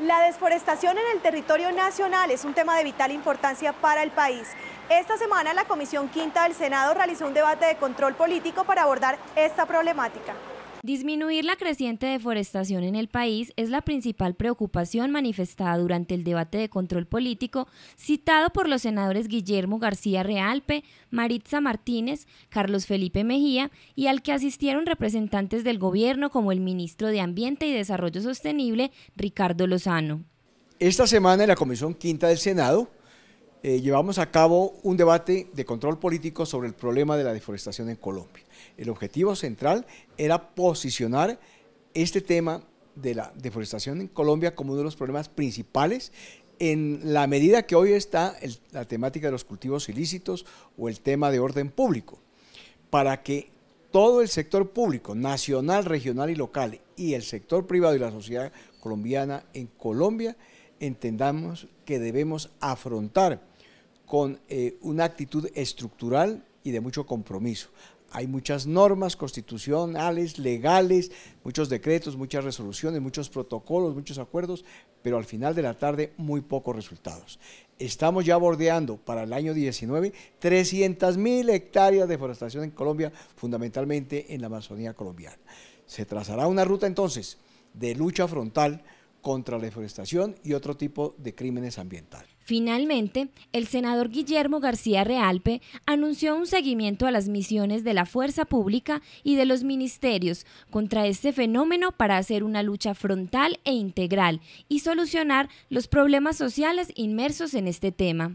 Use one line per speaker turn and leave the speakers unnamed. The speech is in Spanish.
La desforestación en el territorio nacional es un tema de vital importancia para el país. Esta semana la Comisión Quinta del Senado realizó un debate de control político para abordar esta problemática.
Disminuir la creciente deforestación en el país es la principal preocupación manifestada durante el debate de control político citado por los senadores Guillermo García Realpe, Maritza Martínez, Carlos Felipe Mejía y al que asistieron representantes del gobierno como el ministro de Ambiente y Desarrollo Sostenible, Ricardo
Lozano. Esta semana en la Comisión Quinta del Senado eh, llevamos a cabo un debate de control político sobre el problema de la deforestación en Colombia. El objetivo central era posicionar este tema de la deforestación en Colombia como uno de los problemas principales en la medida que hoy está la temática de los cultivos ilícitos o el tema de orden público, para que todo el sector público, nacional, regional y local, y el sector privado y la sociedad colombiana en Colombia, entendamos que debemos afrontar con eh, una actitud estructural y de mucho compromiso. Hay muchas normas constitucionales, legales, muchos decretos, muchas resoluciones, muchos protocolos, muchos acuerdos, pero al final de la tarde muy pocos resultados. Estamos ya bordeando para el año 19 300 mil hectáreas de deforestación en Colombia, fundamentalmente en la Amazonía colombiana. Se trazará una ruta entonces de lucha frontal contra la deforestación y otro tipo de crímenes ambientales.
Finalmente, el senador Guillermo García Realpe anunció un seguimiento a las misiones de la fuerza pública y de los ministerios contra este fenómeno para hacer una lucha frontal e integral y solucionar los problemas sociales inmersos en este tema.